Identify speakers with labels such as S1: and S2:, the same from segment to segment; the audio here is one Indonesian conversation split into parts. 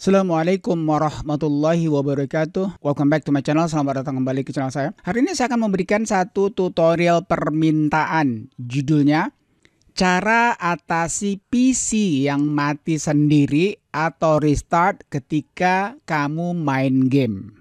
S1: Assalamualaikum warahmatullahi wabarakatuh Welcome back to my channel, selamat datang kembali ke channel saya Hari ini saya akan memberikan satu tutorial permintaan Judulnya Cara atasi PC yang mati sendiri atau restart ketika kamu main game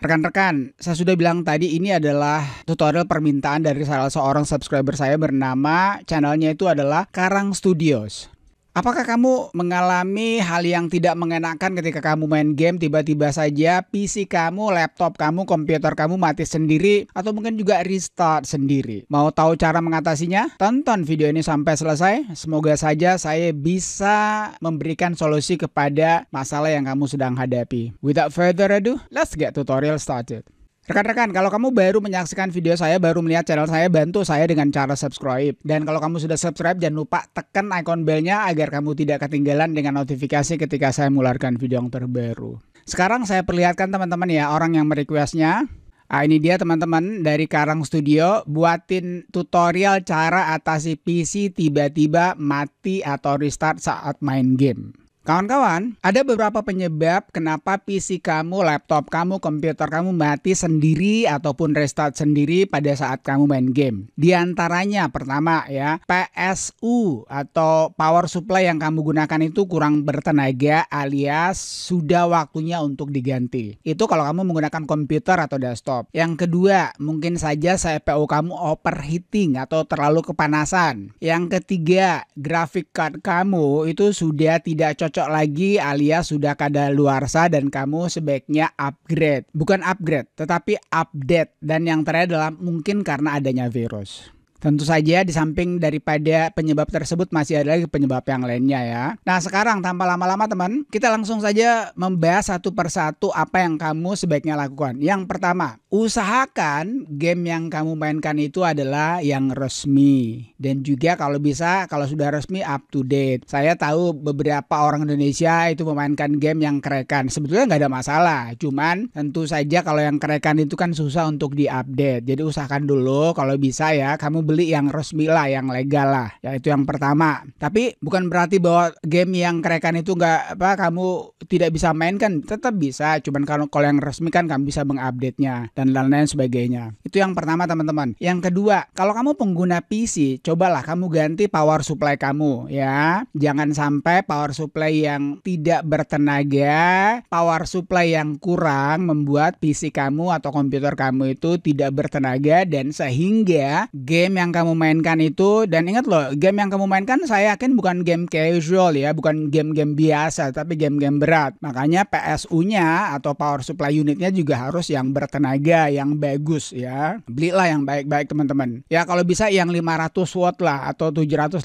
S1: Rekan-rekan, saya sudah bilang tadi ini adalah tutorial permintaan dari salah seorang subscriber saya bernama channelnya itu adalah Karang Studios Apakah kamu mengalami hal yang tidak mengenakan ketika kamu main game tiba-tiba saja PC kamu, laptop kamu, komputer kamu mati sendiri atau mungkin juga restart sendiri? Mau tahu cara mengatasinya? Tonton video ini sampai selesai. Semoga saja saya bisa memberikan solusi kepada masalah yang kamu sedang hadapi. Without further ado, let's get tutorial started. Rekan-rekan, kalau kamu baru menyaksikan video saya, baru melihat channel saya, bantu saya dengan cara subscribe. Dan kalau kamu sudah subscribe, jangan lupa tekan icon belnya agar kamu tidak ketinggalan dengan notifikasi ketika saya mengeluarkan video yang terbaru. Sekarang saya perlihatkan teman-teman ya orang yang merequestnya. Nah, ini dia teman-teman dari Karang Studio buatin tutorial cara atasi PC tiba-tiba mati atau restart saat main game. Kawan-kawan, ada beberapa penyebab kenapa PC kamu, laptop kamu, komputer kamu mati sendiri ataupun restart sendiri pada saat kamu main game. Di antaranya pertama ya, PSU atau power supply yang kamu gunakan itu kurang bertenaga alias sudah waktunya untuk diganti. Itu kalau kamu menggunakan komputer atau desktop. Yang kedua, mungkin saja CPU kamu overheating atau terlalu kepanasan. Yang ketiga, grafik card kamu itu sudah tidak cocok cocok lagi alias sudah kada kadaluarsa dan kamu sebaiknya upgrade. Bukan upgrade, tetapi update. Dan yang terakhir adalah mungkin karena adanya virus. Tentu saja di samping daripada penyebab tersebut masih ada lagi penyebab yang lainnya ya. Nah sekarang tanpa lama-lama teman, kita langsung saja membahas satu persatu apa yang kamu sebaiknya lakukan. Yang pertama, usahakan game yang kamu mainkan itu adalah yang resmi. Dan juga kalau bisa, kalau sudah resmi up to date. Saya tahu beberapa orang Indonesia itu memainkan game yang kerekan. Sebetulnya nggak ada masalah, cuman tentu saja kalau yang kerekan itu kan susah untuk diupdate. Jadi usahakan dulu kalau bisa ya, kamu beli yang resmi lah, yang legal lah. Ya itu yang pertama. Tapi bukan berarti bahwa game yang kerekan itu nggak apa kamu tidak bisa mainkan, tetap bisa. Cuman kalau kalau yang resmi kan kamu bisa mengupdate-nya dan lain-lain sebagainya. Itu yang pertama teman-teman. Yang kedua, kalau kamu pengguna PC, cobalah kamu ganti power supply kamu ya. Jangan sampai power supply yang tidak bertenaga, power supply yang kurang membuat PC kamu atau komputer kamu itu tidak bertenaga dan sehingga game yang yang kamu mainkan itu dan ingat loh, game yang kamu mainkan saya yakin bukan game casual ya, bukan game-game biasa tapi game-game berat. Makanya PSU-nya atau power supply unitnya juga harus yang bertenaga, yang bagus ya. Belilah yang baik-baik teman-teman. Ya kalau bisa yang 500 watt lah atau 750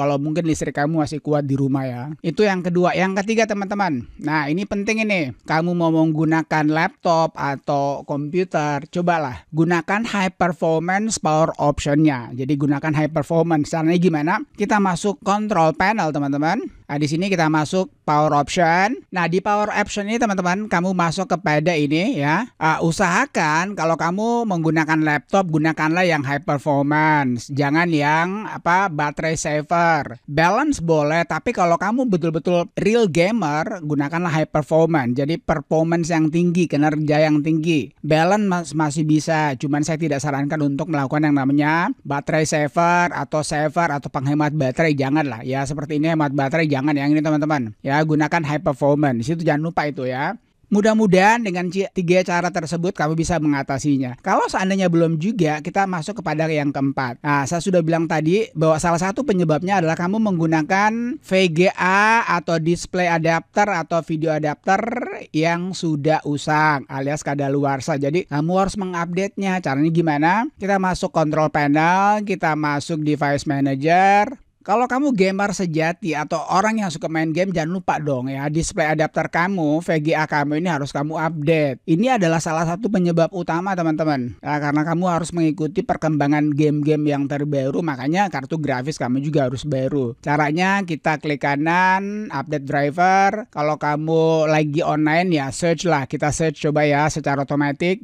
S1: kalau mungkin listrik kamu masih kuat di rumah ya. Itu yang kedua. Yang ketiga teman-teman. Nah, ini penting ini. Kamu mau menggunakan laptop atau komputer, cobalah gunakan high performance power option jadi gunakan high performance. Caranya gimana? Kita masuk control panel teman-teman. Nah, di sini kita masuk power option. Nah, di power option ini teman-teman, kamu masuk kepada ini ya. Uh, usahakan kalau kamu menggunakan laptop, gunakanlah yang high performance. Jangan yang apa baterai saver. Balance boleh, tapi kalau kamu betul-betul real gamer, gunakanlah high performance. Jadi performance yang tinggi, kinerja yang tinggi. Balance masih bisa, cuman saya tidak sarankan untuk melakukan yang namanya baterai saver atau saver atau penghemat baterai. Janganlah ya seperti ini hemat baterai jangan yang ini teman-teman. Ya, gunakan high performance. Itu jangan lupa itu ya. Mudah-mudahan dengan tiga cara tersebut kamu bisa mengatasinya. Kalau seandainya belum juga, kita masuk kepada yang keempat. Nah, saya sudah bilang tadi bahwa salah satu penyebabnya adalah kamu menggunakan VGA atau display adapter atau video adapter yang sudah usang alias kadaluarsa. Jadi kamu harus mengupdate-nya. Caranya gimana? Kita masuk control panel, kita masuk device manager, kalau kamu gamer sejati atau orang yang suka main game jangan lupa dong ya display adapter kamu VGA kamu ini harus kamu update. Ini adalah salah satu penyebab utama teman-teman Ya, karena kamu harus mengikuti perkembangan game-game yang terbaru makanya kartu grafis kamu juga harus baru. Caranya kita klik kanan update driver. Kalau kamu lagi online ya search lah kita search coba ya secara otomatis.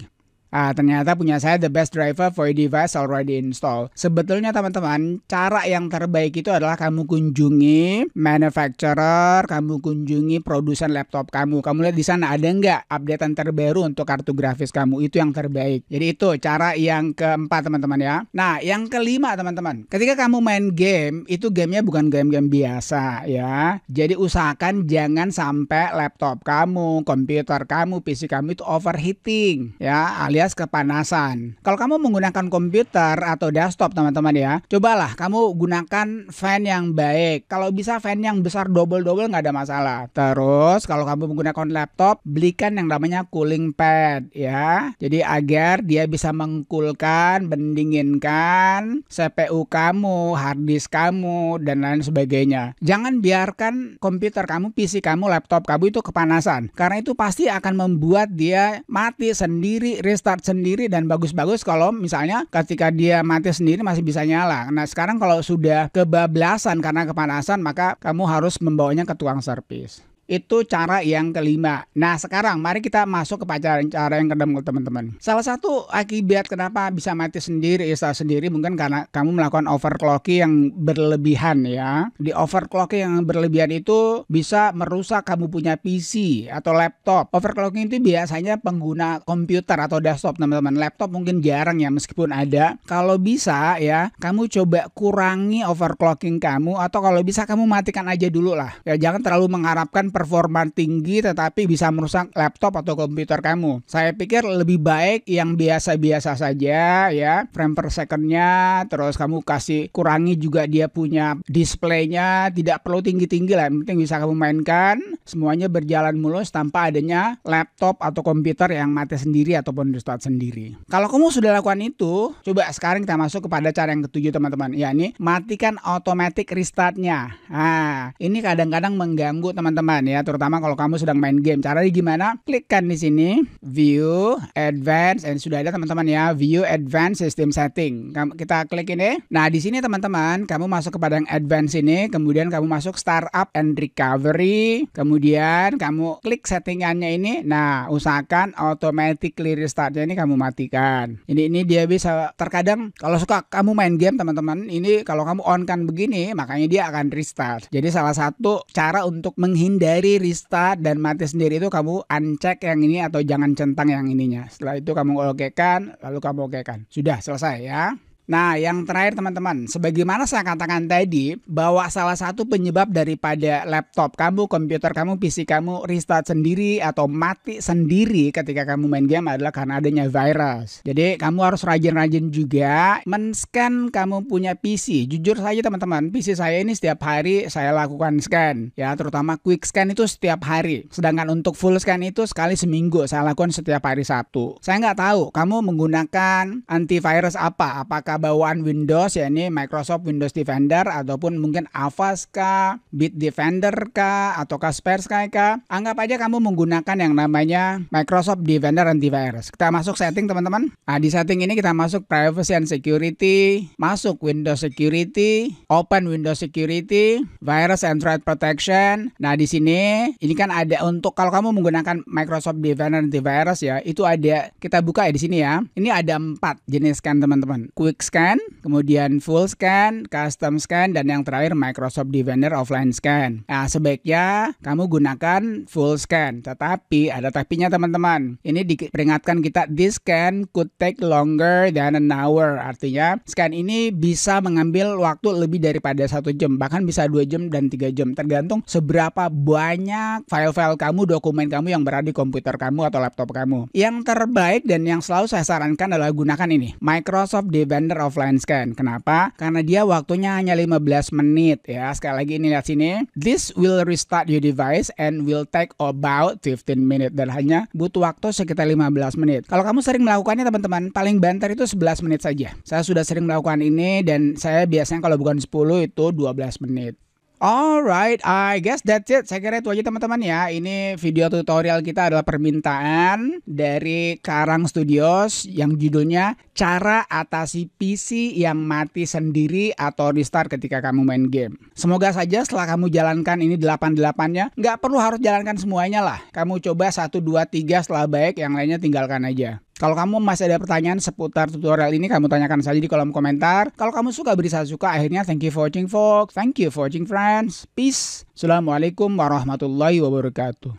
S1: Ah, ternyata punya saya the best driver for your device already installed. Sebetulnya teman-teman, cara yang terbaik itu adalah kamu kunjungi manufacturer, kamu kunjungi produsen laptop kamu. Kamu lihat di sana ada nggak updatean terbaru untuk kartu grafis kamu. Itu yang terbaik. Jadi itu cara yang keempat teman-teman ya. Nah, yang kelima teman-teman, ketika kamu main game, itu gamenya bukan game-game biasa ya. Jadi usahakan jangan sampai laptop kamu, komputer kamu, PC kamu itu overheating ya. Alias alias kepanasan. Kalau kamu menggunakan komputer atau desktop teman-teman ya, cobalah kamu gunakan fan yang baik. Kalau bisa fan yang besar double-double nggak ada masalah. Terus kalau kamu menggunakan laptop, belikan yang namanya cooling pad ya. Jadi agar dia bisa mengkulkan, mendinginkan CPU kamu, harddisk kamu, dan lain sebagainya. Jangan biarkan komputer kamu, PC kamu, laptop kamu itu kepanasan. Karena itu pasti akan membuat dia mati sendiri restart start sendiri dan bagus-bagus kalau misalnya ketika dia mati sendiri masih bisa nyala. Nah sekarang kalau sudah kebablasan karena kepanasan maka kamu harus membawanya ke tuang servis. Itu cara yang kelima. Nah, sekarang mari kita masuk ke pacaran cara yang kedua teman-teman. Salah satu akibat kenapa bisa mati sendiri, ya sendiri mungkin karena kamu melakukan overclocking yang berlebihan ya. Di overclocking yang berlebihan itu bisa merusak kamu punya PC atau laptop. Overclocking itu biasanya pengguna komputer atau desktop teman-teman. Laptop mungkin jarang ya meskipun ada. Kalau bisa ya, kamu coba kurangi overclocking kamu atau kalau bisa kamu matikan aja dulu lah. Ya jangan terlalu mengharapkan per performa tinggi tetapi bisa merusak laptop atau komputer kamu. Saya pikir lebih baik yang biasa-biasa saja ya, frame per secondnya, terus kamu kasih kurangi juga dia punya displaynya, tidak perlu tinggi-tinggi lah, yang penting bisa kamu mainkan, semuanya berjalan mulus tanpa adanya laptop atau komputer yang mati sendiri ataupun restart sendiri. Kalau kamu sudah lakukan itu, coba sekarang kita masuk kepada cara yang ketujuh teman-teman, yakni matikan automatic restartnya. Nah, ini kadang-kadang mengganggu teman-teman kalian ya, terutama kalau kamu sedang main game. Caranya gimana? Klikkan di sini View, Advance, dan sudah ada teman-teman ya View Advance, System Setting. Kita klik ini. Nah di sini teman-teman, kamu masuk ke padang Advance ini, kemudian kamu masuk Startup and Recovery, kemudian kamu klik settingannya ini. Nah usahakan automatic clear ini kamu matikan. Ini ini dia bisa terkadang kalau suka kamu main game teman-teman, ini kalau kamu on kan begini, makanya dia akan restart. Jadi salah satu cara untuk menghindari dari Rista dan mati sendiri itu kamu uncheck yang ini atau jangan centang yang ininya. Setelah itu kamu oke kan, lalu kamu oke kan. Sudah selesai ya. Nah, yang terakhir teman-teman, sebagaimana saya katakan tadi, bahwa salah satu penyebab daripada laptop kamu, komputer kamu, PC kamu restart sendiri atau mati sendiri ketika kamu main game adalah karena adanya virus. Jadi, kamu harus rajin-rajin juga men-scan kamu punya PC. Jujur saja teman-teman, PC saya ini setiap hari saya lakukan scan, ya terutama quick scan itu setiap hari. Sedangkan untuk full scan itu sekali seminggu saya lakukan setiap hari Sabtu. Saya nggak tahu kamu menggunakan antivirus apa, apakah bawaan Windows ya ini Microsoft Windows Defender ataupun mungkin Avast kah, Bit Defender kah, atau Kaspersky kah. Anggap aja kamu menggunakan yang namanya Microsoft Defender Antivirus. Kita masuk setting teman-teman. Nah di setting ini kita masuk Privacy and Security, masuk Windows Security, Open Windows Security, Virus and Threat Protection. Nah di sini ini kan ada untuk kalau kamu menggunakan Microsoft Defender Antivirus ya itu ada kita buka ya di sini ya. Ini ada empat jenis kan teman-teman. Quick scan, kemudian full scan, custom scan, dan yang terakhir Microsoft Defender offline scan. Nah, sebaiknya kamu gunakan full scan, tetapi ada tapinya teman-teman. Ini diperingatkan kita, this scan could take longer than an hour. Artinya, scan ini bisa mengambil waktu lebih daripada satu jam, bahkan bisa dua jam dan tiga jam, tergantung seberapa banyak file-file kamu, dokumen kamu yang berada di komputer kamu atau laptop kamu. Yang terbaik dan yang selalu saya sarankan adalah gunakan ini, Microsoft Defender offline scan. Kenapa? Karena dia waktunya hanya 15 menit ya. Sekali lagi ini lihat sini. This will restart your device and will take about 15 minutes dan hanya butuh waktu sekitar 15 menit. Kalau kamu sering melakukannya teman-teman, paling banter itu 11 menit saja. Saya sudah sering melakukan ini dan saya biasanya kalau bukan 10 itu 12 menit. Alright, I guess that's it. Saya kira itu aja teman-teman ya. Ini video tutorial kita adalah permintaan dari Karang Studios yang judulnya Cara Atasi PC yang mati sendiri atau restart ketika kamu main game. Semoga saja setelah kamu jalankan ini 88-nya, nggak perlu harus jalankan semuanya lah. Kamu coba 1, 2, 3 setelah baik, yang lainnya tinggalkan aja. Kalau kamu masih ada pertanyaan seputar tutorial ini, kamu tanyakan saja di kolom komentar. Kalau kamu suka beri saya suka, akhirnya thank you for watching folks, thank you for watching friends, peace. Assalamualaikum warahmatullahi wabarakatuh.